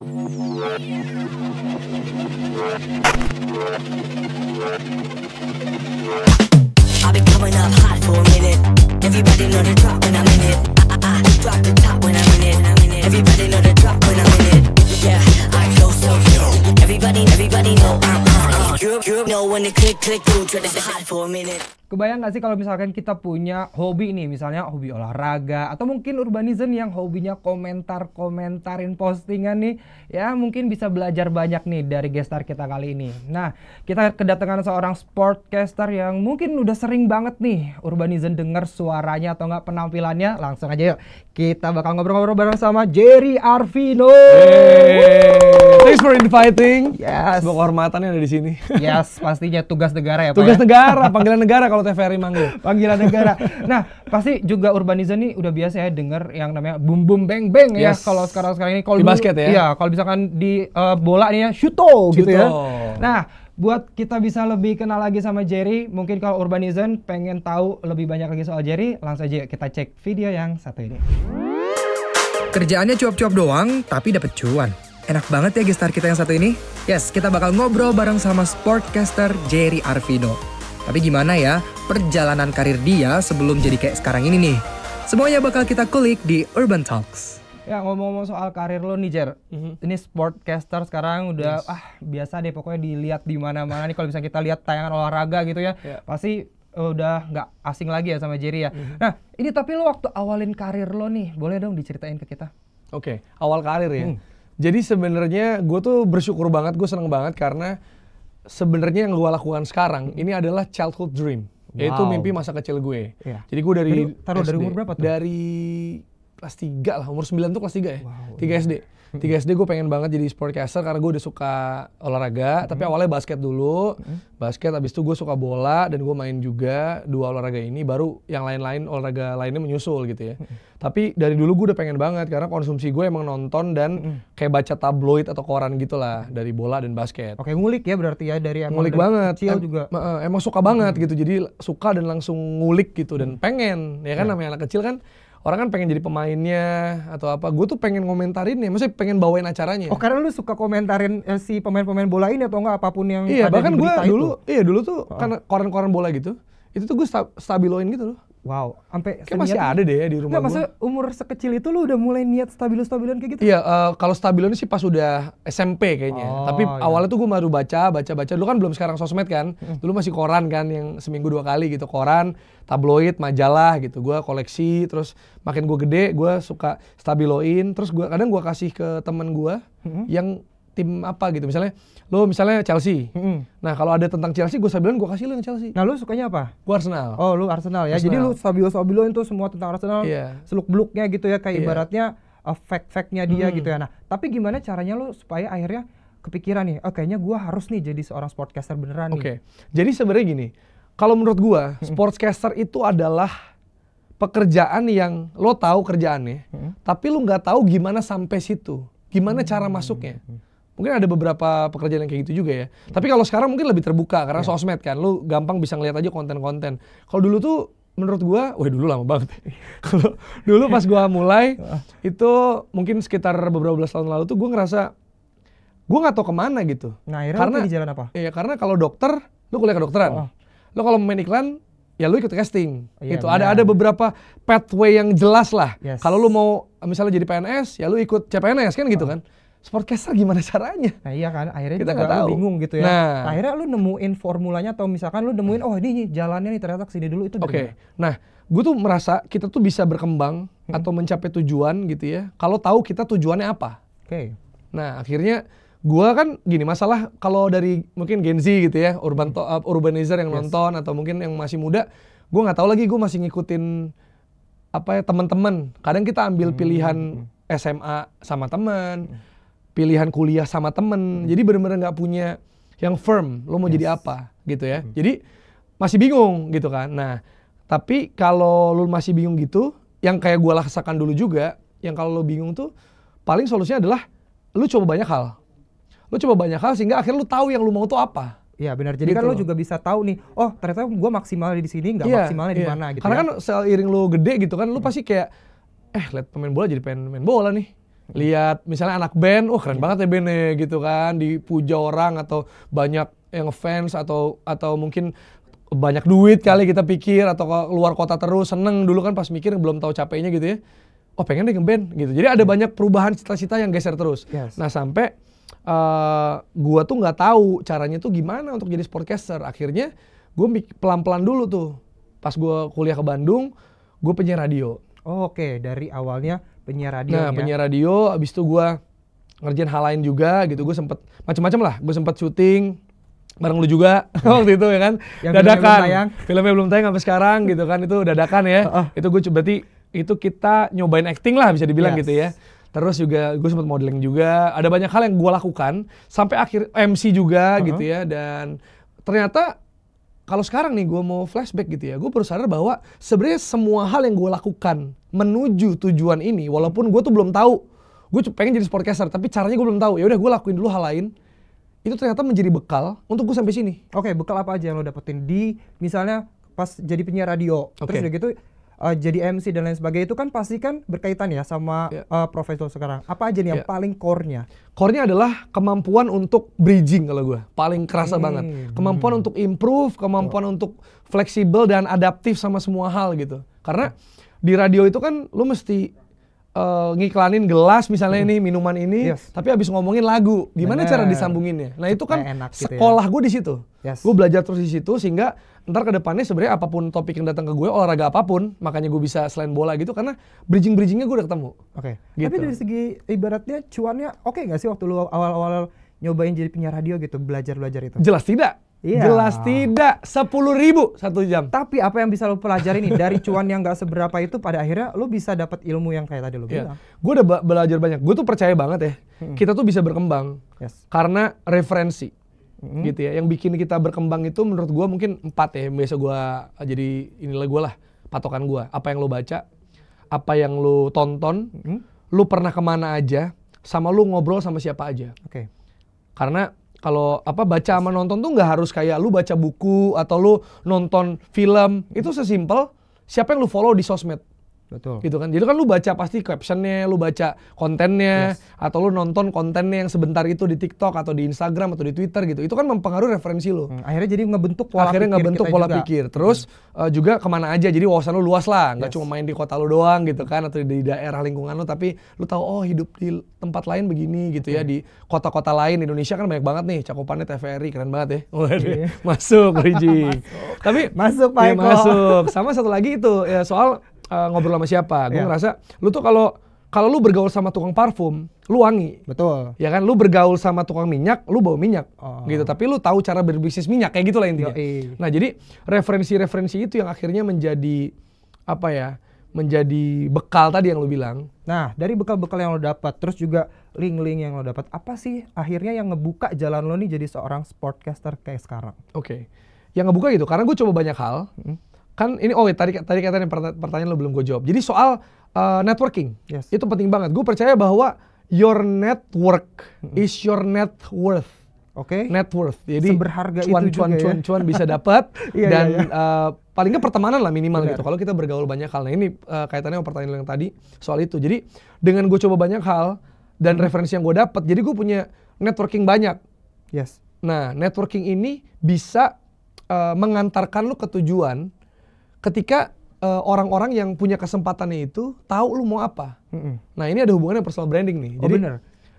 I've been coming up hot for a minute. Everybody know the drop when I'm in it. I, I, I drop the top when I'm in it. I'm in it. Everybody know the Kebayang gak sih kalau misalkan kita punya hobi nih, misalnya hobi olahraga atau mungkin urbanizen yang hobinya komentar-komentarin postingan nih, ya mungkin bisa belajar banyak nih dari gestar kita kali ini. Nah, kita kedatangan seorang sportcaster yang mungkin udah sering banget nih urbanizen denger suaranya atau nggak penampilannya, langsung aja yuk kita bakal ngobrol-ngobrol bareng sama Jerry Arvino. Hey. Thanks for inviting. Yes. Semoga kehormatannya ada di sini. Yes, pastinya tugas negara ya, Tugas ya? negara, panggilan negara kalau TVRI manggil. Panggilan negara. Nah, pasti juga Urbaniza nih udah biasa ya denger yang namanya boom boom bang bang ya. yes. ya kalau sekarang sekarang ini kalau di basket ya. Iya, kalau misalkan di uh, bola nih ya, shooto, shooto gitu ya. Nah, buat kita bisa lebih kenal lagi sama Jerry, mungkin kalau Urbanizen pengen tahu lebih banyak lagi soal Jerry, langsung aja kita cek video yang satu ini. Kerjaannya cuap-cuap doang, tapi dapat cuan. Enak banget ya gestar kita yang satu ini. Yes, kita bakal ngobrol bareng sama sportcaster Jerry Arvino. Tapi gimana ya perjalanan karir dia sebelum jadi kayak sekarang ini nih. Semuanya bakal kita kulik di Urban Talks. Ya ngomong-ngomong soal karir lo nih Jer, mm-hmm. ini sportcaster sekarang udah yes. ah biasa deh pokoknya dilihat di mana-mana nih kalau bisa kita lihat tayangan olahraga gitu ya, yeah. pasti eh, udah nggak asing lagi ya sama Jerry ya. Mm-hmm. Nah ini tapi lo waktu awalin karir lo nih, boleh dong diceritain ke kita? Oke, okay. awal karir ya. Hmm. Jadi sebenarnya gue tuh bersyukur banget, gue seneng banget karena sebenarnya yang gue lakukan sekarang hmm. ini adalah childhood dream, wow. yaitu mimpi masa kecil gue. Yeah. Jadi gue dari, dari taruh dari umur berapa tuh? Dari kelas 3 lah, umur 9 tuh kelas 3 ya. Wow, 3 SD. 3 SD gue pengen banget jadi sportcaster karena gue udah suka olahraga, mm-hmm. tapi hmm. awalnya basket dulu. Mm-hmm. Basket abis itu gue suka bola dan gue main juga dua olahraga ini baru yang lain-lain olahraga lainnya menyusul gitu ya. Mm-hmm. Tapi dari dulu gue udah pengen banget karena konsumsi gue emang nonton dan mm-hmm. kayak baca tabloid atau koran gitulah dari bola dan basket. Oke, ngulik ya berarti ya dari ngulik dari banget. Kecil em- juga. emang suka banget mm-hmm. gitu. Jadi suka dan langsung ngulik gitu dan pengen. Ya kan yeah. namanya anak kecil kan orang kan pengen jadi pemainnya atau apa. Gue tuh pengen komentarin ya, maksudnya pengen bawain acaranya. Oh karena lu suka komentarin eh, si pemain-pemain bola ini atau enggak apapun yang iya, ada bahkan gue dulu, Iya dulu tuh oh. kan koran-koran bola gitu, itu tuh gue stabiloin gitu loh. Wow, sampai kayak masih ada deh ya di rumah. Nggak, maksudnya umur sekecil itu lu udah mulai niat stabilo stabilan kayak gitu? Iya, uh, kalau ini sih pas udah SMP kayaknya. Oh, Tapi iya. awalnya tuh gue baru baca, baca, baca. Dulu kan belum sekarang sosmed kan. Hmm. Dulu masih koran kan, yang seminggu dua kali gitu. Koran, tabloid, majalah gitu. Gue koleksi, terus makin gue gede, gue suka stabiloin. Terus gue kadang gue kasih ke temen gue hmm. yang tim apa gitu misalnya lo misalnya Chelsea mm-hmm. nah kalau ada tentang Chelsea gue bilang gue kasih lo yang Chelsea nah lo sukanya apa gue Arsenal oh lo Arsenal ya Arsenal. jadi lo Sabilo Sabilo itu semua tentang Arsenal yeah. seluk beluknya gitu ya kayak yeah. ibaratnya uh, fact-factnya dia mm. gitu ya nah tapi gimana caranya lo supaya akhirnya kepikiran nih oh kayaknya gue harus nih jadi seorang sportcaster beneran nih oke okay. jadi sebenarnya gini kalau menurut gue sportcaster itu adalah pekerjaan yang lo tahu kerjaannya, hmm. tapi lo nggak tahu gimana sampai situ, gimana cara hmm. masuknya. Hmm mungkin ada beberapa pekerjaan yang kayak gitu juga ya. Hmm. Tapi kalau sekarang mungkin lebih terbuka karena yeah. sosmed kan, lu gampang bisa ngeliat aja konten-konten. Kalau dulu tuh menurut gua, wah dulu lama banget. kalau dulu pas gua mulai itu mungkin sekitar beberapa belas tahun lalu tuh gua ngerasa gua nggak tahu kemana gitu. Nah, akhirnya karena, di jalan apa? Iya, karena kalau dokter, lu kuliah kedokteran. Oh. Lu kalau main iklan, ya lu ikut casting. Yeah, itu gitu. Ada ada beberapa pathway yang jelas lah. Yes. Kalau lu mau misalnya jadi PNS, ya lu ikut CPNS kan gitu oh. kan sportcaster gimana caranya? Nah iya kan, akhirnya kita nggak tahu. bingung gitu ya. Nah, akhirnya lu nemuin formulanya atau misalkan lu nemuin oh ini jalannya nih ternyata kesini dulu itu. Oke, okay. nah gue tuh merasa kita tuh bisa berkembang hmm. atau mencapai tujuan gitu ya. Kalau tahu kita tujuannya apa. Oke. Okay. Nah akhirnya gue kan gini masalah kalau dari mungkin Gen Z gitu ya, urban to, uh, urbanizer yang yes. nonton atau mungkin yang masih muda, gue nggak tahu lagi gue masih ngikutin apa ya teman-teman. Kadang kita ambil hmm. pilihan hmm. SMA sama teman. Hmm pilihan kuliah sama temen. Hmm. Jadi bener-bener nggak punya yang firm, lo mau yes. jadi apa gitu ya. Hmm. Jadi masih bingung gitu kan. Nah, tapi kalau lo masih bingung gitu, yang kayak gue laksakan dulu juga, yang kalau lo bingung tuh paling solusinya adalah lo coba banyak hal. Lo coba banyak hal sehingga akhirnya lo tahu yang lo mau tuh apa. Iya benar. Jadi kan gitu. kan lo juga bisa tahu nih, oh ternyata gue maksimal di sini, nggak yeah, maksimalnya yeah. di iya. mana gitu. Karena ya. kan seiring lo gede gitu kan, lo hmm. pasti kayak eh lihat pemain bola jadi pengen main bola nih lihat misalnya anak band, oh, keren banget ya bandnya gitu kan, dipuja orang atau banyak yang fans atau atau mungkin banyak duit kali kita pikir atau keluar kota terus seneng dulu kan pas mikir belum tahu capeknya gitu ya. Oh pengen deh ngeband gitu. Jadi ada yeah. Hmm. banyak perubahan cita-cita yang geser terus. Yes. Nah sampai uh, gua tuh nggak tahu caranya tuh gimana untuk jadi sportcaster. Akhirnya gue pelan-pelan dulu tuh. Pas gua kuliah ke Bandung, gue penyiar radio. Oh, Oke, okay. dari awalnya penyiar radio nah ya. penyiar radio abis itu gua ngerjain hal lain juga gitu Gua sempet macam-macam lah Gua sempet syuting bareng lu juga waktu itu ya kan Yang dadakan filmnya belum, filmnya belum tayang sampai sekarang gitu kan itu dadakan ya uh, uh. itu gue berarti itu kita nyobain acting lah bisa dibilang yes. gitu ya terus juga gue sempet modeling juga ada banyak hal yang gua lakukan sampai akhir MC juga uh -huh. gitu ya dan ternyata kalau sekarang nih gue mau flashback gitu ya, gue baru sadar bahwa sebenarnya semua hal yang gue lakukan menuju tujuan ini, walaupun gue tuh belum tahu, gue pengen jadi sportcaster, tapi caranya gue belum tahu. Ya udah gue lakuin dulu hal lain, itu ternyata menjadi bekal untuk gue sampai sini. Oke, okay, bekal apa aja yang lo dapetin di misalnya pas jadi penyiar radio, okay. terus udah gitu uh, jadi MC dan lain sebagainya itu kan pasti kan berkaitan ya sama yeah. Ya. uh, profesor sekarang. Apa aja nih yang yeah. paling core-nya? Core-nya adalah kemampuan untuk bridging kalau gue. Paling kerasa hmm. banget. Kemampuan hmm. untuk improve, kemampuan oh. untuk fleksibel dan adaptif sama semua hal gitu. Karena di radio itu kan lu mesti uh, ngiklanin gelas misalnya hmm. ini minuman ini, yes. tapi abis ngomongin lagu, gimana Bener. cara disambunginnya? Nah itu kan enak gitu ya. sekolah ya. gue di situ, yes. gue belajar terus di situ sehingga ntar kedepannya sebenarnya apapun topik yang datang ke gue olahraga apapun, makanya gue bisa selain bola gitu karena bridging bridgingnya gue udah ketemu. Oke. Okay. Gitu. Tapi dari segi ibaratnya cuannya oke okay gak sih waktu lu awal-awal nyobain jadi penyiar radio gitu belajar belajar itu? Jelas tidak. Iya. Jelas tidak, sepuluh ribu satu jam. Tapi apa yang bisa lo pelajari nih dari cuan yang gak seberapa itu pada akhirnya lo bisa dapat ilmu yang kayak tadi lo iya. bilang. Iya. Gue udah belajar banyak. Gue tuh percaya banget ya, hmm. kita tuh bisa berkembang yes. karena referensi. Hmm. gitu ya. Yang bikin kita berkembang itu menurut gue mungkin empat ya. Biasa gue jadi inilah gue lah patokan gue. Apa yang lo baca, apa yang lo tonton, hmm. lo pernah kemana aja, sama lo ngobrol sama siapa aja. Oke. Okay. Karena kalau apa baca nonton tuh nggak harus kayak lu baca buku atau lu nonton film itu sesimpel siapa yang lu follow di sosmed Betul. Gitu kan. Jadi kan lu baca pasti captionnya, lu baca kontennya, yes. atau lu nonton kontennya yang sebentar itu di TikTok atau di Instagram atau di Twitter gitu. Itu kan mempengaruhi referensi lu. Hmm. Akhirnya jadi ngebentuk pola Akhirnya pikir ngebentuk pola juga. pikir. Hmm. Terus hmm. uh, juga kemana aja. Jadi wawasan lu luas lah. Nggak yes. cuma main di kota lu doang gitu kan atau di daerah lingkungan lu. Tapi lu tahu oh hidup di tempat lain begini gitu ya. hmm. ya. Di kota-kota lain Indonesia kan banyak banget nih cakupannya TVRI keren banget ya. Waduh, yeah. masuk Riji. masuk. Tapi masuk Pak ya, Masuk. Sama satu lagi itu ya soal uh, ngobrol sama siapa. Gue yeah. ngerasa lu tuh kalau kalau lu bergaul sama tukang parfum, lu wangi. Betul. Ya kan, lu bergaul sama tukang minyak, lu bau minyak. Oh. Gitu, tapi lu tahu cara berbisnis minyak kayak gitulah intinya. Yoi. Nah, jadi referensi-referensi itu yang akhirnya menjadi apa ya? menjadi bekal tadi yang lu bilang. Nah, dari bekal-bekal yang lu dapat, terus juga link-link yang lu dapat, apa sih akhirnya yang ngebuka jalan lu nih jadi seorang sportcaster kayak sekarang? Oke. Okay. Yang ngebuka gitu, karena gue coba banyak hal. Hmm kan ini oh tadi tadi katanya pertanyaan lo belum gue jawab. Jadi soal uh, networking yes. itu penting banget. Gue percaya bahwa your network mm-hmm. is your net worth. Oke. Okay. Net worth. Jadi berharga cuan, itu cuan, juga cuan, ya? cuan bisa dapat yeah, iya, dan yeah, iya. yeah. Uh, paling nggak pertemanan lah minimal Benar. gitu. Kalau kita bergaul banyak hal. Nah ini uh, kaitannya sama pertanyaan lo yang tadi soal itu. Jadi dengan gue coba banyak hal dan hmm. referensi yang gue dapat, jadi gue punya networking banyak. Yes. Nah networking ini bisa uh, mengantarkan lo ke tujuan ketika orang eh, orang-orang yang punya kesempatannya itu tahu lu mau apa. Mm-hmm. Nah ini ada hubungannya personal branding nih. Oh, Jadi, bener.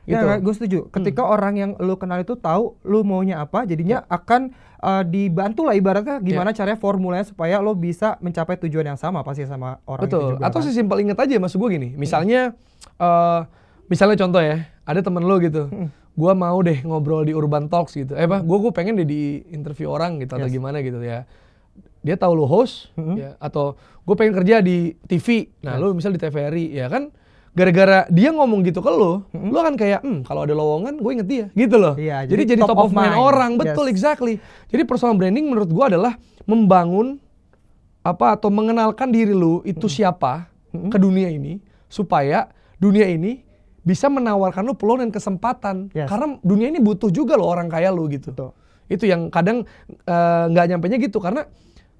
Ya, gitu. gue setuju. Ketika hmm. orang yang lu kenal itu tahu lu maunya apa, jadinya yeah. akan uh, dibantu lah ibaratnya gimana yeah. caranya formulanya supaya lo bisa mencapai tujuan yang sama pasti sama orang Betul. Itu juga, Atau kan? sesimpel inget aja maksud gue gini. Misalnya, hmm. uh, misalnya contoh ya, ada temen lo gitu. Hmm. Gue mau deh ngobrol di Urban Talks gitu. Eh, apa? Gue gue pengen deh di interview orang gitu yes. atau gimana gitu ya dia tahu lo host mm -hmm. ya, atau gue pengen kerja di TV nah lo misal di TVRI ya kan gara-gara dia ngomong gitu ke lu mm -hmm. lu akan kayak hmm kalau ada lowongan gue inget dia gitu loh iya, jadi, jadi jadi top, of mind, mind orang yes. betul exactly jadi personal branding menurut gue adalah membangun apa atau mengenalkan diri lo itu -hmm. siapa -hmm. ke dunia ini supaya dunia ini bisa menawarkan lo peluang dan kesempatan yes. karena dunia ini butuh juga lo orang kaya lo gitu Betul. itu yang kadang eh, nggak uh, nyampe nya gitu karena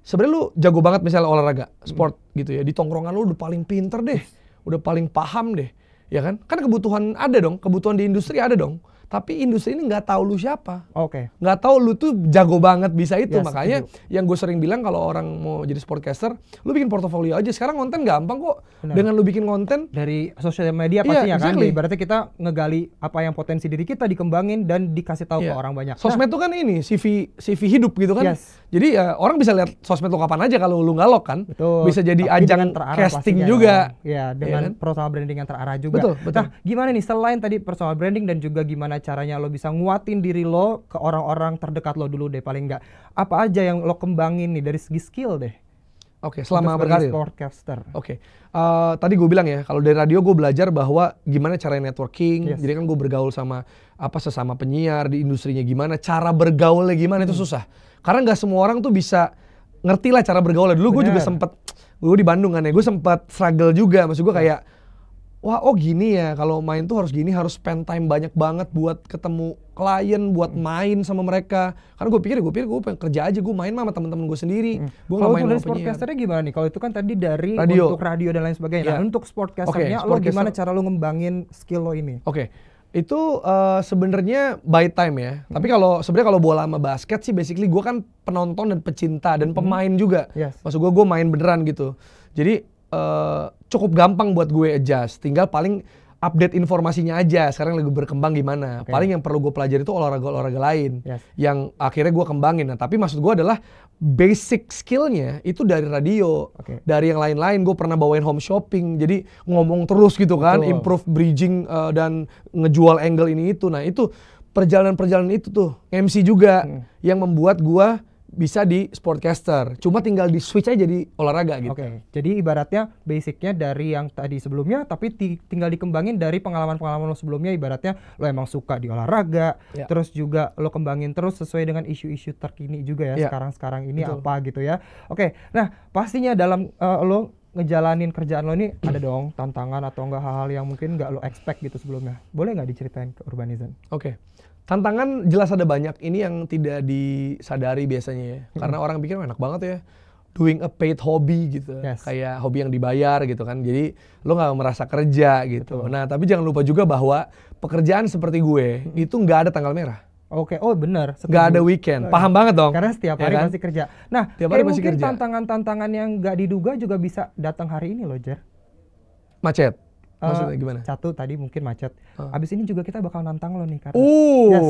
sebenarnya lu jago banget misalnya olahraga, hmm. sport hmm. gitu ya. Di tongkrongan lu udah paling pinter deh, udah paling paham deh. Ya kan? Kan kebutuhan ada dong, kebutuhan di industri ada dong tapi industri ini nggak tahu lu siapa. Oke. Okay. Nggak tahu lu tuh jago banget bisa itu. Yes, Makanya setuju. yang gue sering bilang kalau orang mau jadi sportcaster, lu bikin portofolio aja. Sekarang konten gampang kok. Bener. Dengan lu bikin konten dari sosial media iya, pastinya iya, exactly. kan. Berarti kita ngegali apa yang potensi diri kita dikembangin dan dikasih tahu yeah. ke iya. orang banyak. Sosmed nah. tuh kan ini CV CV hidup gitu kan. Yes. Jadi ya orang bisa lihat sosmed lu kapan aja kalau lu nggak kan. Betul. Bisa jadi tapi ajang casting juga. ya dengan ya, kan? personal branding yang terarah juga. Betul, betul. Nah, gimana nih selain tadi personal branding dan juga gimana caranya lo bisa nguatin diri lo ke orang-orang terdekat lo dulu deh paling enggak. Apa aja yang lo kembangin nih dari segi skill deh? Oke, okay, selama berkarir. Oke, okay. uh, eh, tadi gue bilang ya, kalau dari radio gue belajar bahwa gimana cara networking. Yes. Jadi kan gue bergaul sama apa sesama penyiar di industrinya gimana, cara bergaulnya gimana hmm. itu susah. Karena nggak semua orang tuh bisa ngerti lah cara bergaulnya. Dulu gue juga sempet, gue di Bandung kan ya, gue sempet struggle juga. Maksud gue kayak wah oh gini ya kalau main tuh harus gini harus spend time banyak banget buat ketemu klien buat hmm. main sama mereka karena gue pikir gue pikir gue pengen kerja aja gue main sama temen-temen gue sendiri hmm. gue main sama sportcasternya gimana nih kalau itu kan tadi dari radio. untuk radio dan lain sebagainya yeah. nah, iya. untuk sportcasternya okay, sportcaster. lo gimana cara lo ngembangin skill lo ini oke okay. Itu uh, sebenarnya by time ya. Hmm. Tapi kalau sebenarnya kalau bola sama basket sih basically gue kan penonton dan pecinta dan hmm. pemain hmm. juga. Yes. Maksud gue gue main beneran gitu. Jadi uh, cukup gampang buat gue adjust. Tinggal paling update informasinya aja sekarang lagi berkembang gimana okay. paling yang perlu gue pelajari itu olahraga olahraga lain yes. yang akhirnya gue kembangin nah tapi maksud gue adalah basic skillnya itu dari radio okay. dari yang lain-lain gue pernah bawain home shopping jadi ngomong terus gitu kan Betul. improve bridging uh, dan ngejual angle ini itu nah itu perjalanan-perjalanan itu tuh MC juga hmm. yang membuat gue bisa di sportcaster. Cuma tinggal di switch aja jadi olahraga gitu. Oke. Okay. Jadi ibaratnya basicnya dari yang tadi sebelumnya, tapi tinggal dikembangin dari pengalaman-pengalaman lo sebelumnya. Ibaratnya lo emang suka di olahraga, yeah. terus juga lo kembangin terus sesuai dengan isu-isu terkini juga ya, ya. sekarang-sekarang yeah. ini Betul. apa gitu ya. Oke. Okay. Nah pastinya dalam uh, lo ngejalanin kerjaan lo ini ada dong tantangan atau enggak hal-hal yang mungkin enggak lo expect gitu sebelumnya. Boleh nggak diceritain ke Urbanizen? Oke. Okay tantangan jelas ada banyak ini yang tidak disadari biasanya ya hmm. karena orang pikir enak banget ya doing a paid hobby gitu yes. kayak hobi yang dibayar gitu kan jadi lo nggak merasa kerja gitu Betul. nah tapi jangan lupa juga bahwa pekerjaan seperti gue hmm. itu nggak ada tanggal merah Oke, oh benar. Gak ada weekend. Oh, iya. Paham banget dong. Karena setiap ya hari ya kan? masih kerja. Nah, setiap eh, hari masih mungkin tantangan-tantangan yang gak diduga juga bisa datang hari ini loh, Jer. Macet. Maksudnya gimana? Satu tadi mungkin macet. Uh. Abis ini juga kita bakal nantang lo nih karena. Uh. Yes.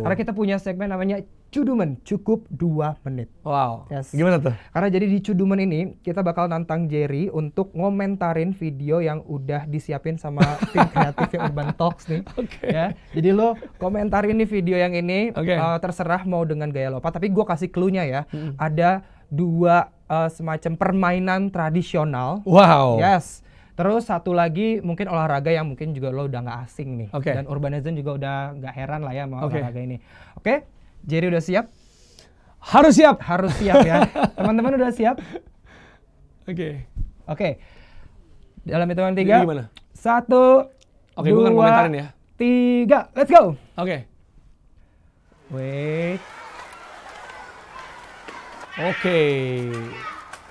Karena kita punya segmen namanya Cudumen cukup dua menit. Wow. Yes. Gimana tuh? Karena jadi di Cudumen ini kita bakal nantang Jerry untuk ngomentarin video yang udah disiapin sama tim kreatif Urban Talks nih. Oke. Okay. Ya. Jadi lo komentarin nih video yang ini okay. uh, eh, terserah mau dengan gaya lo apa tapi gue kasih clue-nya ya. Hmm. Ada dua uh, semacam permainan tradisional. Wow. Yes Terus satu lagi mungkin olahraga yang mungkin juga lo udah nggak asing nih. Okay. Dan urbanizen juga udah nggak heran lah ya sama okay. olahraga ini. Oke, okay? Jerry udah siap? Harus siap. Harus siap ya. Teman-teman udah siap? Oke. Oke. Okay. Dalam hitungan tiga. gimana? Satu, Oke, okay, dua, ya. tiga. Let's go. Oke. Okay. Wait. Oke. Okay.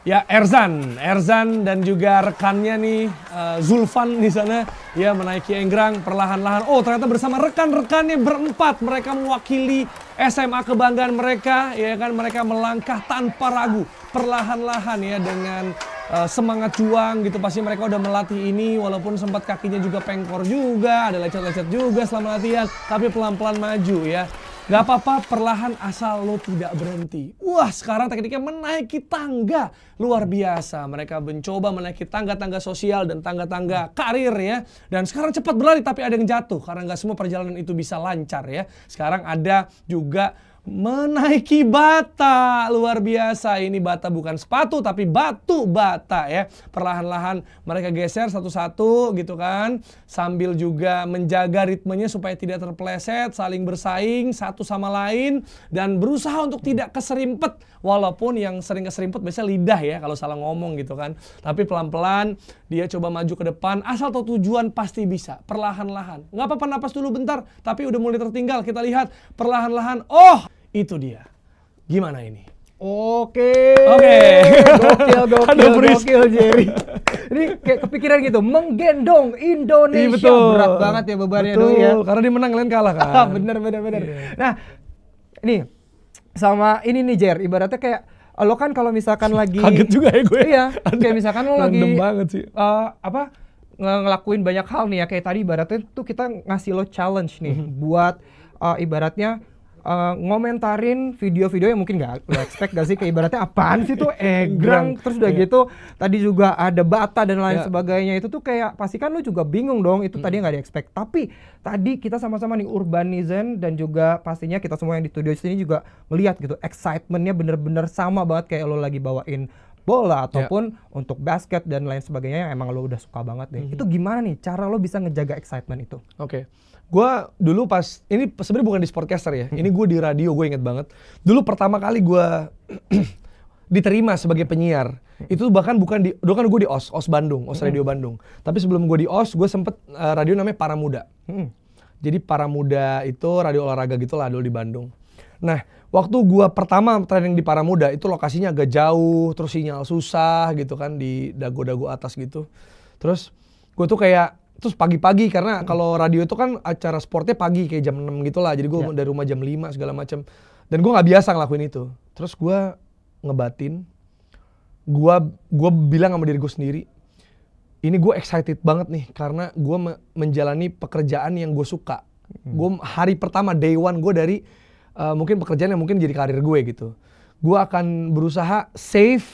Ya Erzan, Erzan dan juga rekannya nih uh, Zulfan di sana ya menaiki Enggrang perlahan-lahan. Oh ternyata bersama rekan-rekannya berempat mereka mewakili SMA kebanggaan mereka ya kan mereka melangkah tanpa ragu perlahan-lahan ya dengan uh, semangat juang gitu pasti mereka udah melatih ini walaupun sempat kakinya juga pengkor juga ada lecet-lecet juga selama latihan tapi pelan-pelan maju ya Gak apa-apa, perlahan asal lo tidak berhenti. Wah, sekarang tekniknya menaiki tangga. Luar biasa, mereka mencoba menaiki tangga-tangga sosial dan tangga-tangga karir ya. Dan sekarang cepat berlari tapi ada yang jatuh. Karena gak semua perjalanan itu bisa lancar ya. Sekarang ada juga menaiki bata luar biasa ini bata bukan sepatu tapi batu bata ya perlahan-lahan mereka geser satu-satu gitu kan sambil juga menjaga ritmenya supaya tidak terpleset saling bersaing satu sama lain dan berusaha untuk tidak keserimpet walaupun yang sering keserimpet biasanya lidah ya kalau salah ngomong gitu kan tapi pelan-pelan dia coba maju ke depan asal tahu tujuan pasti bisa perlahan-lahan nggak apa-apa napas dulu bentar tapi udah mulai tertinggal kita lihat perlahan-lahan oh itu dia. Gimana ini? Oke. Oke. Gokil, gokil, Aduh, gokil Jerry. Ini kayak kepikiran gitu, menggendong Indonesia. Iya, betul. Berat banget ya bebannya betul, ya. Karena dia menang, kalian kalah ah, kan. bener, bener, bener. Yeah. Nah, ini sama ini nih Jer, ibaratnya kayak eh, lo kan kalau misalkan lagi kaget juga ya gue. Iya, Ada, kayak misalkan lo lagi banget sih. Uh, apa ngelakuin banyak hal nih ya kayak tadi ibaratnya tuh kita ngasih lo challenge nih mhm. buat uh, ibaratnya uh, ngomentarin video-video yang mungkin gak lo expect gak sih kayak ibaratnya apaan sih tuh egrang eh, iya. terus udah iya. gitu tadi juga ada bata dan lain yeah. sebagainya itu tuh kayak pasti kan lu juga bingung dong itu hmm. tadi nggak di expect tapi tadi kita sama-sama nih urbanizen dan juga pastinya kita semua yang di studio sini juga melihat gitu excitementnya bener-bener sama banget kayak lo lagi bawain bola iya. ataupun yeah. untuk basket dan lain sebagainya yang emang lo udah suka banget deh. Mm -hmm. Itu gimana nih cara lo bisa ngejaga excitement itu? Oke. Okay gue dulu pas ini sebenarnya bukan di sportcaster ya ini gue di radio gue inget banget dulu pertama kali gue diterima sebagai penyiar itu bahkan bukan di dulu kan gue di os os Bandung os radio Bandung tapi sebelum gue di os gue sempet uh, radio namanya para muda hmm. jadi para muda itu radio olahraga gitulah dulu di Bandung nah waktu gue pertama training di para muda itu lokasinya agak jauh terus sinyal susah gitu kan di dago-dago atas gitu terus gue tuh kayak terus pagi-pagi karena hmm. kalau radio itu kan acara sportnya pagi kayak jam 6 gitu lah jadi gue yeah. dari rumah jam 5 segala macam dan gue nggak biasa ngelakuin itu terus gue ngebatin gue gua bilang sama diri gue sendiri ini gue excited banget nih karena gue me menjalani pekerjaan yang gue suka hmm. gue hari pertama day one gue dari uh, mungkin pekerjaan yang mungkin jadi karir gue gitu gue akan berusaha save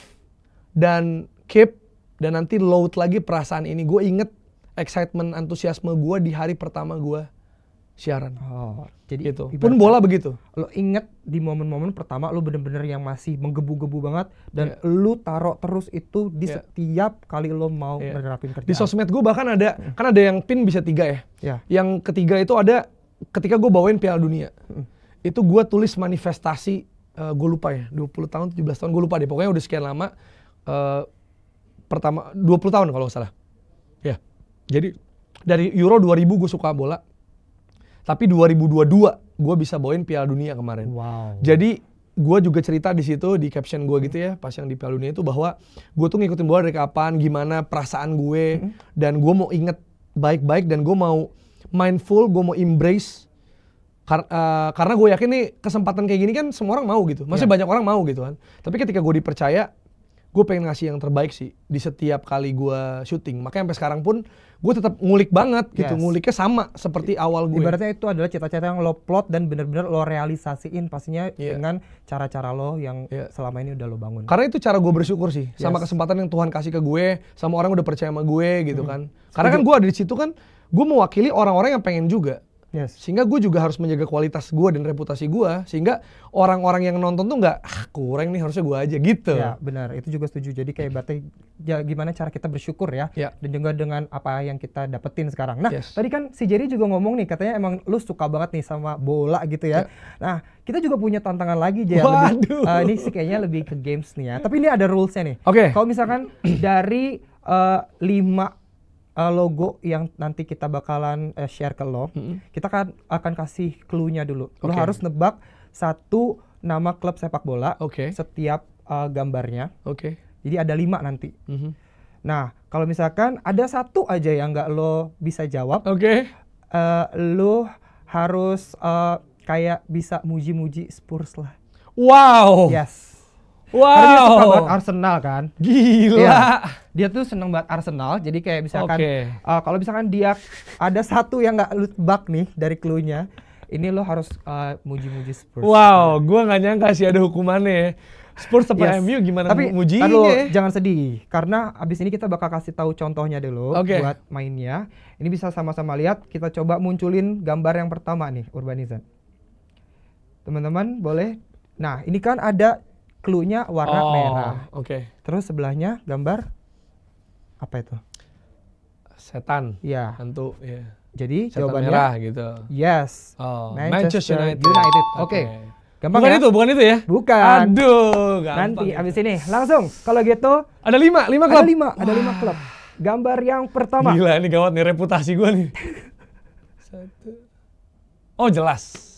dan keep dan nanti load lagi perasaan ini gue inget excitement antusiasme gue di hari pertama gue siaran. Oh, jadi itu. Pun bola begitu. Lo inget di momen-momen pertama lo bener-bener yang masih menggebu-gebu banget dan yeah. lo taruh terus itu di yeah. setiap kali lo mau yeah. menerapin kerja. Di sosmed gue bahkan ada, mm. kan ada yang pin bisa tiga ya. Yeah. Yang ketiga itu ada ketika gue bawain Piala Dunia. Mm. Itu gue tulis manifestasi, uh, eh, gue lupa ya, 20 tahun, 17 tahun, gue lupa deh. Pokoknya udah sekian lama, uh, pertama 20 tahun kalau salah. Jadi dari Euro 2000 gue suka bola. Tapi 2022 gue bisa bawain Piala Dunia kemarin. Wow. Jadi gue juga cerita di situ di caption gue gitu ya pas yang di Piala Dunia itu bahwa gue tuh ngikutin bola dari kapan, gimana perasaan gue hmm dan gue mau inget baik-baik dan gue mau mindful, gue mau embrace kar- uh, karena gue yakin nih kesempatan kayak gini kan semua orang mau gitu, masih iya. yeah. banyak orang mau gitu kan. Tapi ketika gue dipercaya gue pengen ngasih yang terbaik sih di setiap kali gue syuting. Makanya sampai sekarang pun gue tetap ngulik banget gitu, nguliknya sama seperti awal gue. Ibaratnya itu adalah cita-cita yang lo plot dan bener-bener lo realisasiin pastinya yeah. dengan cara-cara lo yang yeah. selama ini udah lo bangun. Karena itu cara gue bersyukur sih, yes. sama kesempatan yang Tuhan kasih ke gue, sama orang udah percaya sama gue gitu kan. Karena kan gue ada di situ kan, gue mewakili orang-orang yang pengen juga Yes. Sehingga gue juga harus menjaga kualitas gue dan reputasi gue sehingga orang-orang yang nonton tuh nggak ah, kurang nih harusnya gue aja gitu. Ya benar itu juga setuju. Jadi kayak berarti ya gimana cara kita bersyukur ya, ya. dan juga dengan apa yang kita dapetin sekarang. Nah yes. tadi kan si Jerry juga ngomong nih katanya emang lu suka banget nih sama bola gitu ya. ya. Nah kita juga punya tantangan lagi jadi Waduh. uh, ini sih kayaknya lebih ke games nih ya. Tapi ini ada rulesnya nih. Oke. Okay. Kalau misalkan dari uh, lima uh, logo yang nanti kita bakalan uh, share ke lo, hmm. kita kan akan kasih clue-nya dulu. Okay. Lo harus nebak satu nama klub sepak bola okay. setiap uh, gambarnya. Oke. Okay. Jadi ada lima nanti. Mm-hmm. Nah, kalau misalkan ada satu aja yang nggak lo bisa jawab, okay. uh, lo harus uh, kayak bisa muji-muji Spurs lah. Wow. Yes. Wow. Karena dia suka banget Arsenal kan. Gila. Ya. Dia tuh seneng banget Arsenal. Jadi kayak misalkan okay. uh, eh, kalau misalkan dia ada satu yang nggak lu tebak nih dari clue ini lo harus uh, muji-muji Spurs. Wow, nah. gue nggak nyangka sih ada hukumannya. Ya. Spurs sama yes. MU gimana Tapi, muji Tapi ya? jangan sedih karena abis ini kita bakal kasih tahu contohnya dulu okay. buat mainnya. Ini bisa sama-sama lihat. Kita coba munculin gambar yang pertama nih Urbanizen. Teman-teman boleh. Nah ini kan ada klunya warna oh, merah. Oke. Okay. Terus sebelahnya gambar apa itu? Setan. Iya. Hantu. Iya. Jadi Setan jawabannya merah gitu. Yes. Oh, Manchester, Manchester United. United. Oke. Okay. okay. Gampang bukan ya? itu, bukan itu ya? Bukan. Aduh, gampang. Nanti habis abis ini langsung. Kalau gitu ada lima, lima klub. Ada lima, Wah. ada lima klub. Ah. Gambar yang pertama. Gila, ini gawat nih reputasi gue nih. Satu. Oh jelas.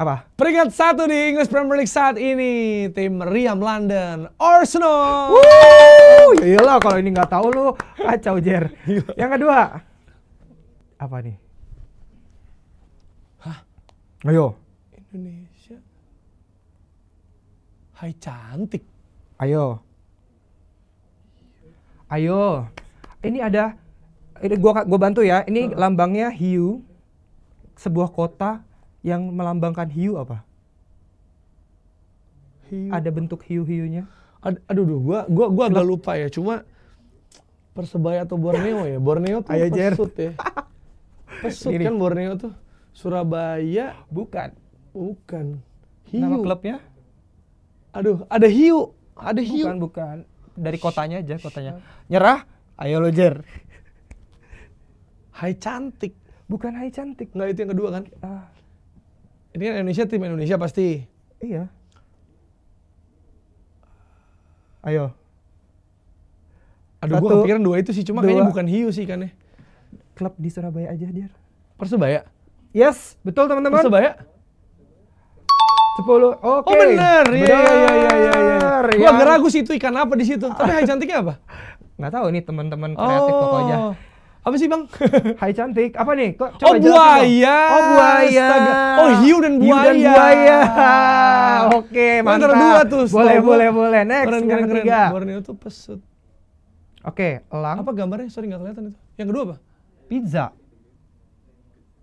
Apa? Peringkat satu di Inggris Premier League saat ini tim Riam London Arsenal. Wuh, iyalah kalau ini nggak tahu lu kacau Jer. Yang kedua apa nih? Hah? Ayo. Indonesia. Hai cantik. Ayo. Ayo. Ini ada ini gua gua bantu ya. Ini lambangnya hiu sebuah kota yang melambangkan hiu apa? Hiu. Ada bentuk hiu-hiunya? aduh, aduh, gua gua gua agak lupa ya. Cuma Persebaya atau Borneo ya? Borneo tuh Ayo, pesut ya. Pesut Gini. kan Borneo tuh. Surabaya bukan. Bukan. Hiu. Nama klubnya? Aduh, ada hiu. Ada hiu. Bukan, bukan. Dari kotanya aja kotanya. Nyerah? Ayo lo Jer. Hai cantik. Bukan hai cantik. Enggak itu yang kedua kan? Ah. Ini kan Indonesia tim Indonesia pasti. Iya. Ayo. Aduh, gue kepikiran dua itu sih, cuma dua. kayaknya bukan hiu sih kan ya. Klub di Surabaya aja dia. Persebaya. Yes, betul teman-teman. Persebaya. Sepuluh. Oke. Okay. Oh benar. Iya iya iya iya iya. Ya. Gua agak iya. ragu sih itu ikan apa di situ. Tapi yang cantiknya apa? Nggak tahu nih teman-teman kreatif oh. pokoknya apa sih bang? Hai cantik, apa nih? Kok, coba oh buaya. Oh buaya. Astaga. Oh hiu dan buaya. Hiu dan buaya. Oke mantap. Antara dua tuh. Boleh Stop. boleh boleh. Next keren, yang keren, ketiga. Warna itu pesut. Oke, elang. Apa gambarnya? Sorry nggak kelihatan itu. Yang kedua apa? Pizza.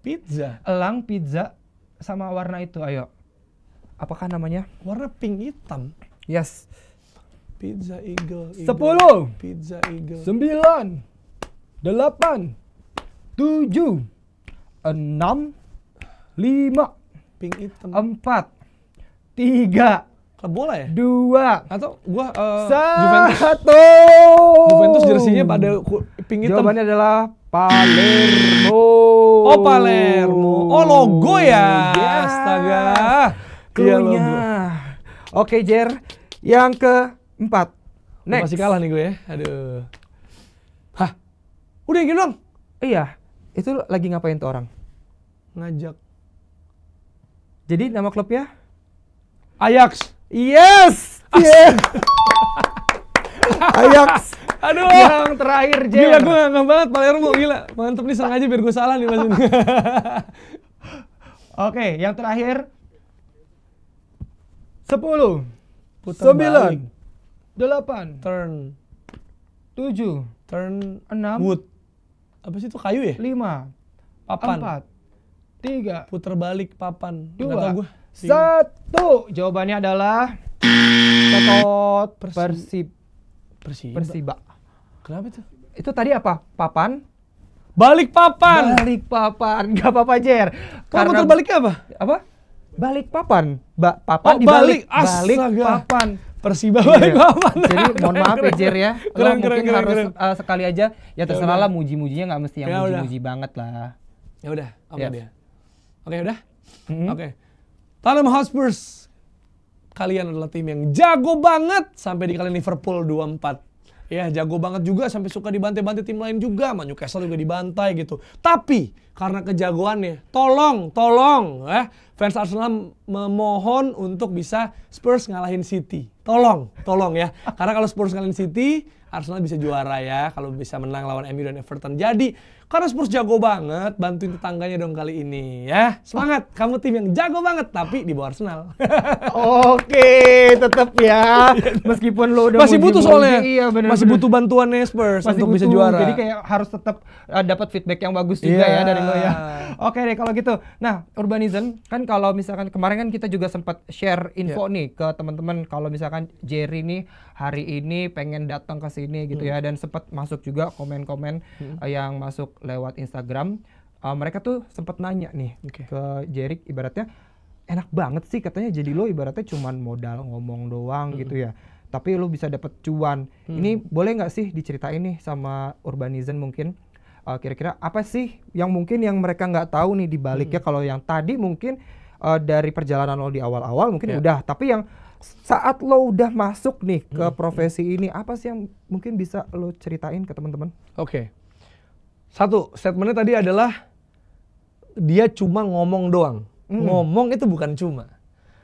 Pizza. Elang, pizza, sama warna itu. Ayo. Apakah namanya? Warna pink hitam. Yes. Pizza Eagle. eagle. Sepuluh. Pizza Eagle. Sembilan delapan, tujuh, enam, lima, pink hitam, empat, tiga, klub bola ya? Dua. Atau gua uh, satu. Juventus. jersinya pada pink hitam. Jawabannya adalah Palermo. Oh Palermo. Oh logo ya. ya. Astaga. Iya, Klunya. Ya, Oke Jer, yang keempat. Next. Masih kalah nih gue ya. Aduh. Udah gini dong. Iya. Itu lagi ngapain tuh orang? Ngajak. Jadi nama klubnya? Ajax. Yes. yes. Ajax. Aduh. Yang terakhir, Jen. Gila, gue nganggap banget Palermo. Gila. Mantep nih, aja biar gue salah nih. Oke, okay, yang terakhir. Sepuluh. Sembilan. Delapan. Turn. Tujuh. Turn enam. Wood apa sih itu kayu ya? Lima. Papan. Empat. Tiga. Puter balik papan. Dua. Gua. Satu. Jawabannya adalah Tetot Persib. Persib. Persiba. Kenapa itu? Itu tadi apa? Papan. Balik papan. Balik papan. Gak apa-apa, Jer. Kamu terbaliknya baliknya apa? Apa? Balik papan. Ba papan oh, dibalik. Balik, balik papan. Persiba balik Iya. Jadi nah, mohon maaf ya Jer ya. kurang keren, mungkin keren, harus keren. Uh, sekali aja ya, ya terserah lah muji-mujinya nggak mesti yang ya muji-muji banget lah. Ya udah, apa yes. dia. Oke, okay, udah. Mm -hmm. Oke. Okay. Tottenham Hotspurs kalian adalah tim yang jago banget sampai di kalian Liverpool 2-4, ya jago banget juga sampai suka dibantai-bantai tim lain juga Man Newcastle juga dibantai gitu tapi karena kejagoannya tolong tolong eh fans Arsenal memohon untuk bisa Spurs ngalahin City. Tolong, tolong ya. Karena kalau Spurs ngalahin City, Arsenal bisa juara ya. Kalau bisa menang lawan MU dan Everton. Jadi, karena Spurs jago banget, bantuin tetangganya dong kali ini ya. Semangat, kamu tim yang jago banget tapi di bawah Arsenal. Oke, tetap ya. Iya. Meskipun lo udah masih butuh soalnya. Iya, bener, masih butuh butuh bantuan Spurs masih untuk butuh. bisa juara. Jadi kayak harus tetap uh, eh, dapat feedback yang bagus juga yeah. ya dari lo ya. Oke deh kalau gitu. Nah, urbanism kan kalau misalkan kemarin kan kita juga sempat share info yeah. nih ke teman-teman kalau misalkan Jerry nih hari ini pengen datang ke sini gitu ya, hmm. ya dan sempat masuk juga komen-komen hmm. Eh, yang masuk lewat Instagram. Uh, mereka tuh sempat nanya nih okay. ke Jerry ibaratnya enak banget sih katanya jadi lo ibaratnya cuman modal ngomong doang gitu hmm. gitu ya tapi lo bisa dapet cuan. Hmm. Ini boleh nggak sih diceritain nih sama Urbanizen mungkin? Eh, kira-kira uh, apa sih yang mungkin yang mereka nggak tahu nih di baliknya hmm. kalau yang tadi mungkin uh, dari perjalanan lo di awal-awal mungkin yeah. udah, tapi yang saat lo udah masuk nih ke hmm. profesi ini apa sih yang mungkin bisa lo ceritain ke teman-teman? Oke. Okay. Satu, statementnya tadi adalah dia cuma ngomong doang. Hmm. Ngomong itu bukan cuma.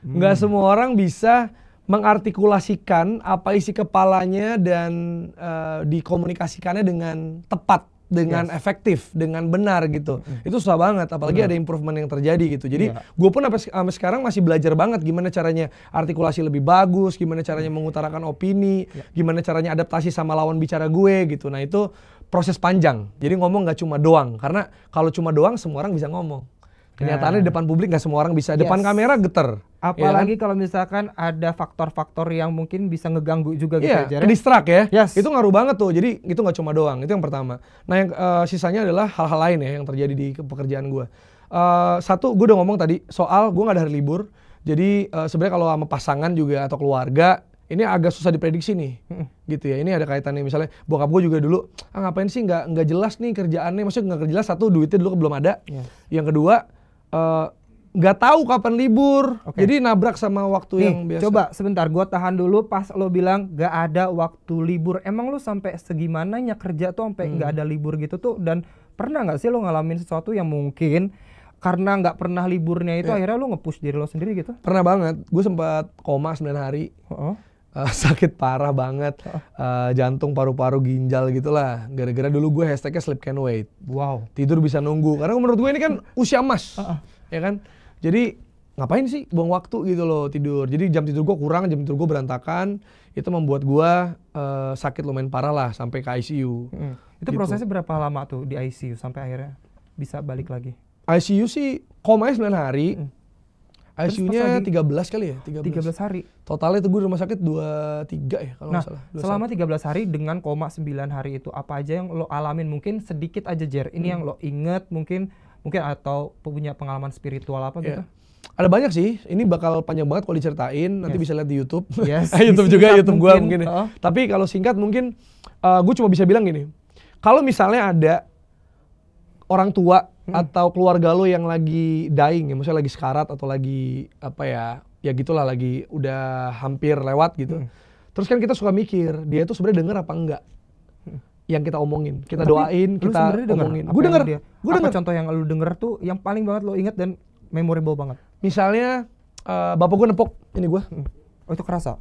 Hmm. Nggak semua orang bisa mengartikulasikan apa isi kepalanya dan uh, dikomunikasikannya dengan tepat dengan yes. efektif, dengan benar gitu. Mm. Itu susah banget, apalagi Benar. ada improvement yang terjadi gitu. Jadi yeah. gue pun sampai, sekarang masih belajar banget gimana caranya artikulasi lebih bagus, gimana caranya mengutarakan opini, yeah. gimana caranya adaptasi sama lawan bicara gue gitu. Nah itu proses panjang. Jadi ngomong nggak cuma doang, karena kalau cuma doang semua orang bisa ngomong. Kenyataannya di iya. depan publik nggak semua orang bisa. Depan yes. kamera geter. Iya Apalagi kan? kalau misalkan ada faktor-faktor yang mungkin bisa ngeganggu juga yeah. gitu iya, ya. distrak ya. Yes. Itu ngaruh banget tuh. Jadi itu nggak cuma doang. Itu yang pertama. Nah yang uh, sisanya adalah hal-hal lain ya yang terjadi di pekerjaan gue. Uh, satu, gue udah ngomong tadi soal gue nggak ada hari libur. Jadi uh, sebenarnya kalau sama pasangan juga atau keluarga ini agak susah diprediksi nih, gitu ya. Ini ada kaitannya misalnya bokap gue juga dulu, ah ngapain sih nggak nggak jelas nih kerjaannya, maksudnya nggak jelas satu duitnya dulu belum ada. Yes. Yang kedua Eh, nggak uh, tahu kapan libur. Okay. Jadi nabrak sama waktu Nih, yang biasa. Coba sebentar, gue tahan dulu pas lo bilang nggak ada waktu libur. Emang lo sampai segimananya kerja tuh sampai nggak hmm. ada libur gitu tuh? Dan pernah nggak sih lo ngalamin sesuatu yang mungkin karena nggak pernah liburnya itu yeah. akhirnya lo ngepush diri lo sendiri gitu? Pernah banget. Gue sempat koma 9 hari. Uh -uh uh, sakit parah banget uh, jantung paru-paru ginjal gitulah gara-gara dulu gue hashtagnya sleep can wait wow tidur bisa nunggu karena menurut gue ini kan usia emas uh -uh. ya kan jadi ngapain sih buang waktu gitu loh tidur jadi jam tidur gue kurang jam tidur gue berantakan itu membuat gue uh, sakit lumayan parah lah sampai ke ICU hmm. itu gitu. prosesnya berapa lama tuh di ICU sampai akhirnya bisa balik lagi ICU sih komanya 9 hari hmm ICU-nya 13 kali ya? 13. 13 hari. Totalnya itu gue di rumah sakit 23 ya kalau nah, salah. Nah selama 13 hari dengan koma 9 hari itu apa aja yang lo alamin? Mungkin sedikit aja Jer. Ini hmm. yang lo inget mungkin mungkin atau punya pengalaman spiritual apa iya. gitu? Ada banyak sih. Ini bakal panjang banget kalau diceritain. Nanti bisa lihat di YouTube. Yes. YouTube juga YouTube mungkin. gua mungkin. Uh. Tapi kalau singkat mungkin uh, eh, gue cuma bisa bilang gini. Kalau misalnya ada orang tua hmm. atau keluarga lo yang lagi dying ya maksudnya lagi sekarat atau lagi apa ya ya gitulah lagi udah hampir lewat gitu hmm. terus kan kita suka mikir dia itu sebenarnya denger apa enggak hmm. yang kita omongin kita Tapi doain kita omongin gue denger dia. gue denger contoh yang lu denger tuh yang paling banget lo inget dan memorable banget misalnya uh, bapak gue nepok ini gue hmm. oh itu kerasa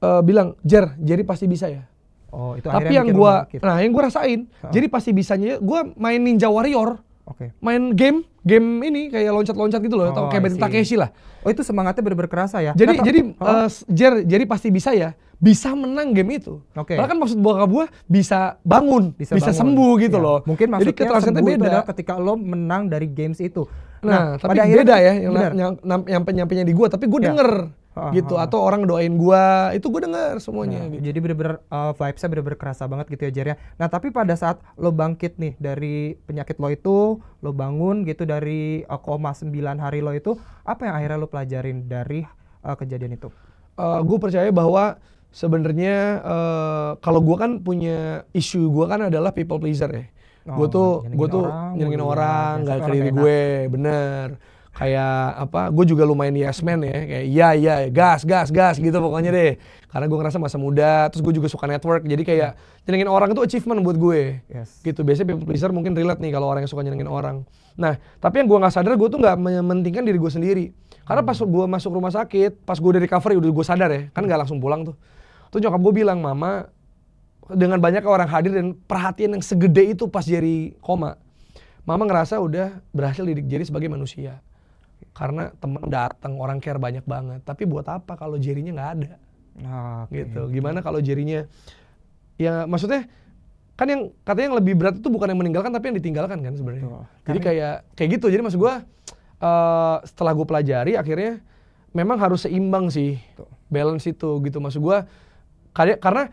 uh, bilang jer Jerry pasti bisa ya Oh, itu Tapi yang gua nah yang gua rasain. Jadi pasti bisanya gua main Ninja Warrior. Oke. Okay. Main game, game ini kayak loncat-loncat gitu loh, oh, atau kayak Ben Takeshi lah. Oh, itu semangatnya bener-bener kerasa ya. Jadi jadi oh. uh, jer, jadi pasti bisa ya bisa menang game itu. Oke. Okay. Karena kan maksud bokap gua bisa bangun, bisa, bisa bangun. sembuh gitu ya. loh. Mungkin maksudnya Jadi sembuh beda. ketika lo menang dari games itu. Nah, nah tapi pada akhirnya, ya yang, nyampe nyampe di gua, tapi gua ya. denger gitu atau orang doain gua itu gua dengar semuanya nah, gitu. jadi bener-bener uh, vibesnya bener-bener kerasa banget gitu ya Jerry ya. nah tapi pada saat lo bangkit nih dari penyakit lo itu lo bangun gitu dari uh, koma 9 hari lo itu apa yang akhirnya lo pelajarin dari uh, kejadian itu uh, gue percaya bahwa sebenarnya uh, kalau gua kan punya isu gua kan adalah people pleaser ya. Oh, ya, gue tuh gue tuh nyenengin orang, nggak orang, gak ke gue, bener kayak apa gue juga lumayan yes man ya kayak iya iya gas gas gas gitu pokoknya deh karena gue ngerasa masa muda terus gue juga suka network jadi kayak hmm. nyenengin orang itu achievement buat gue yes. gitu biasanya people pleaser mungkin relate nih kalau orang yang suka nyenengin orang nah tapi yang gue nggak sadar gue tuh nggak mementingkan diri gue sendiri karena pas hmm. gue masuk rumah sakit pas gue dari recovery udah gue sadar ya kan nggak hmm. langsung pulang tuh tuh nyokap gue bilang mama dengan banyak orang hadir dan perhatian yang segede itu pas jadi koma mama ngerasa udah berhasil didik Jerry sebagai manusia karena temen datang orang care banyak banget tapi buat apa kalau jerinya nggak ada okay. gitu gimana kalau jerinya ya maksudnya kan yang katanya yang lebih berat itu bukan yang meninggalkan tapi yang ditinggalkan kan sebenarnya jadi kayak kayak gitu jadi maksud gue uh, setelah gue pelajari akhirnya memang harus seimbang sih Tuh. balance itu gitu maksud gue karena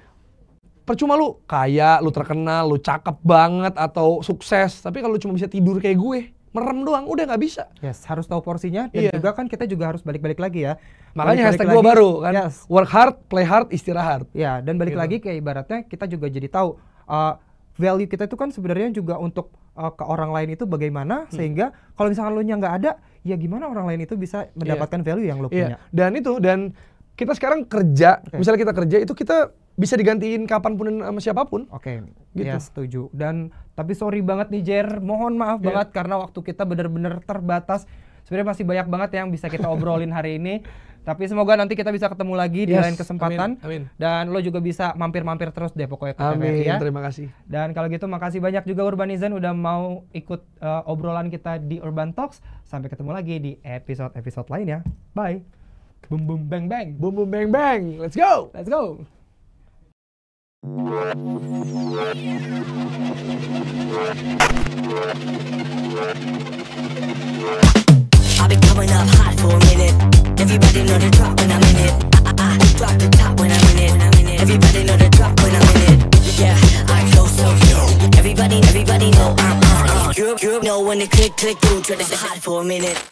percuma lu kaya, lu terkenal, lu cakep banget atau sukses, tapi kalau cuma bisa tidur kayak gue, merem doang udah nggak bisa. Yes, harus tahu porsinya dan yeah. juga kan kita juga harus balik-balik lagi ya. Makanya balik -balik hashtag gue baru kan yes. work hard, play hard, istirahat. Ya, dan balik gitu. lagi kayak ibaratnya kita juga jadi tahu uh, value kita itu kan sebenarnya juga untuk uh, ke orang lain itu bagaimana hmm. sehingga kalau misalnya lo nya nggak ada, ya gimana orang lain itu bisa iya. mendapatkan yeah. value yang lo iya. punya. Dan itu dan kita sekarang kerja, okay. misalnya kita kerja itu kita bisa digantiin kapanpun sama siapapun. Oke, okay. gitu. ya setuju. Dan tapi sorry banget nih Jer, mohon maaf yeah. banget karena waktu kita benar-benar terbatas. Sebenarnya masih banyak banget yang bisa kita obrolin hari ini. Tapi semoga nanti kita bisa ketemu lagi yes. di lain kesempatan. Amin. Amin. Dan lo juga bisa mampir-mampir terus deh pokoknya ke Amin. ya. Terima kasih. Dan kalau gitu makasih banyak juga Urbanizen udah mau ikut uh, obrolan kita di Urban Talks. Sampai ketemu lagi di episode-episode lainnya. Bye. Boom, boom, bang, bang. Boom, boom, bang, bang. Let's go. Let's go. I've been coming up hot for a minute. Everybody know the drop when I'm in it. I, I, I drop the top when I'm in it. I'm in it. Everybody know the drop when I'm in it. Yeah, I go so yo. Everybody, everybody know I'm on. You, you know when the click, click, boom, try to hot for a minute.